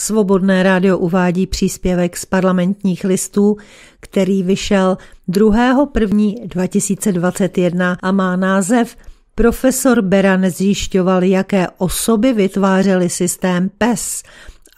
Svobodné rádio uvádí příspěvek z parlamentních listů, který vyšel 2.1.2021 a má název Profesor Beran zjišťoval, jaké osoby vytvářely systém PES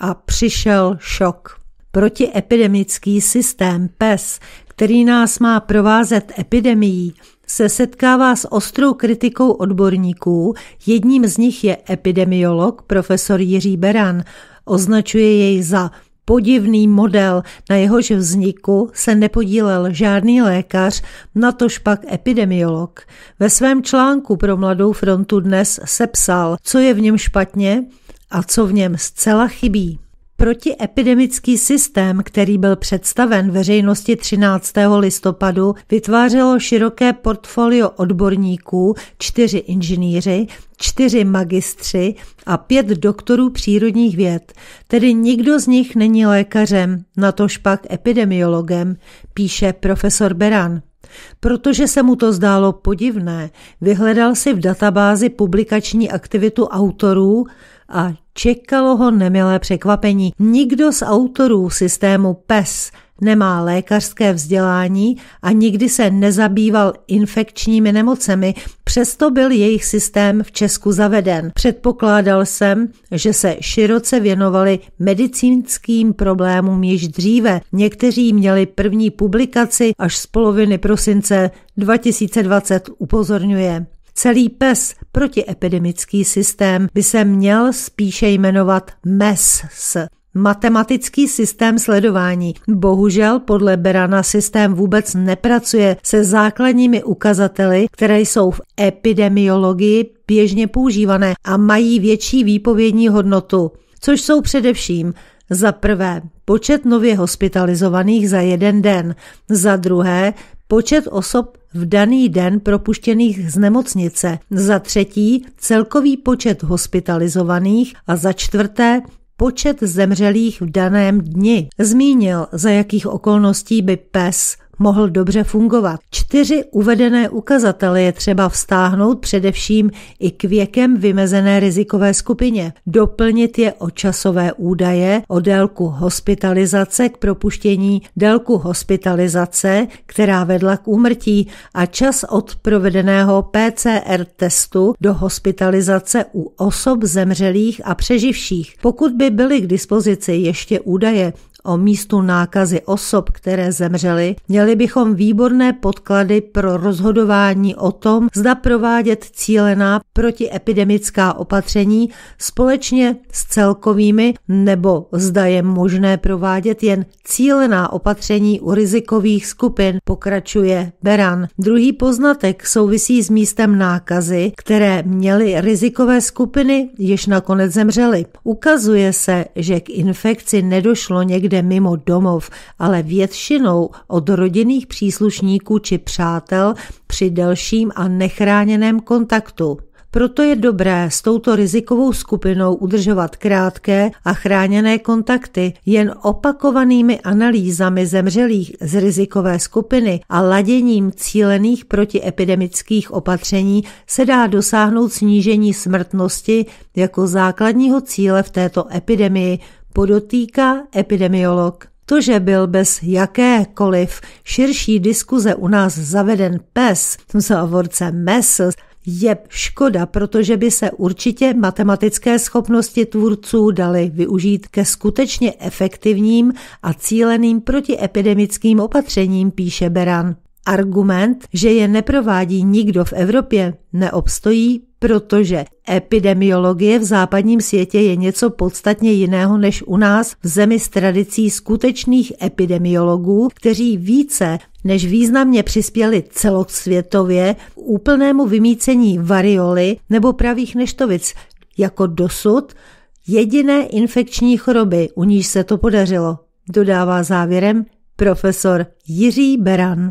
a přišel šok. Protiepidemický systém PES, který nás má provázet epidemií, se setkává s ostrou kritikou odborníků. Jedním z nich je epidemiolog profesor Jiří Beran – označuje jej za podivný model, na jehož vzniku se nepodílel žádný lékař, natož pak epidemiolog. Ve svém článku pro Mladou frontu dnes sepsal, co je v něm špatně a co v něm zcela chybí. Protiepidemický systém, který byl představen veřejnosti 13. listopadu, vytvářelo široké portfolio odborníků, čtyři inženýři, čtyři magistři a pět doktorů přírodních věd, tedy nikdo z nich není lékařem, natož pak epidemiologem, píše profesor Beran. Protože se mu to zdálo podivné, vyhledal si v databázi publikační aktivitu autorů, a čekalo ho nemilé překvapení. Nikdo z autorů systému PES nemá lékařské vzdělání a nikdy se nezabýval infekčními nemocemi, přesto byl jejich systém v Česku zaveden. Předpokládal jsem, že se široce věnovali medicínským problémům již dříve. Někteří měli první publikaci až z poloviny prosince 2020, upozorňuje. Celý PES, protiepidemický systém, by se měl spíše jmenovat MES, Matematický systém sledování. Bohužel podle Berana systém vůbec nepracuje se základními ukazateli, které jsou v epidemiologii běžně používané a mají větší výpovědní hodnotu, což jsou především za prvé, počet nově hospitalizovaných za jeden den, za druhé, počet osob v daný den propuštěných z nemocnice, za třetí, celkový počet hospitalizovaných a za čtvrté, počet zemřelých v daném dni. Zmínil, za jakých okolností by pes mohl dobře fungovat. Čtyři uvedené ukazatele je třeba vstáhnout především i k věkem vymezené rizikové skupině. Doplnit je o časové údaje, o délku hospitalizace k propuštění, délku hospitalizace, která vedla k úmrtí a čas od provedeného PCR testu do hospitalizace u osob zemřelých a přeživších. Pokud by byly k dispozici ještě údaje o místu nákazy osob, které zemřely, měli bychom výborné podklady pro rozhodování o tom, zda provádět cílená protiepidemická opatření společně s celkovými, nebo zda je možné provádět jen cílená opatření u rizikových skupin, pokračuje Beran. Druhý poznatek souvisí s místem nákazy, které měly rizikové skupiny, jež nakonec zemřely. Ukazuje se, že k infekci nedošlo někdy někde mimo domov, ale většinou od rodinných příslušníků či přátel při delším a nechráněném kontaktu. Proto je dobré s touto rizikovou skupinou udržovat krátké a chráněné kontakty. Jen opakovanými analýzami zemřelých z rizikové skupiny a laděním cílených protiepidemických opatření se dá dosáhnout snížení smrtnosti jako základního cíle v této epidemii, podotýká epidemiolog. To, že byl bez jakékoliv širší diskuze u nás zaveden pes, s ovorcem mes, je škoda, protože by se určitě matematické schopnosti tvůrců daly využít ke skutečně efektivním a cíleným protiepidemickým opatřením, píše Beran. Argument, že je neprovádí nikdo v Evropě, neobstojí, protože epidemiologie v západním světě je něco podstatně jiného než u nás v zemi s tradicí skutečných epidemiologů, kteří více než významně přispěli celosvětově k úplnému vymícení varioly nebo pravých neštovic jako dosud jediné infekční choroby, u níž se to podařilo, dodává závěrem profesor Jiří Beran.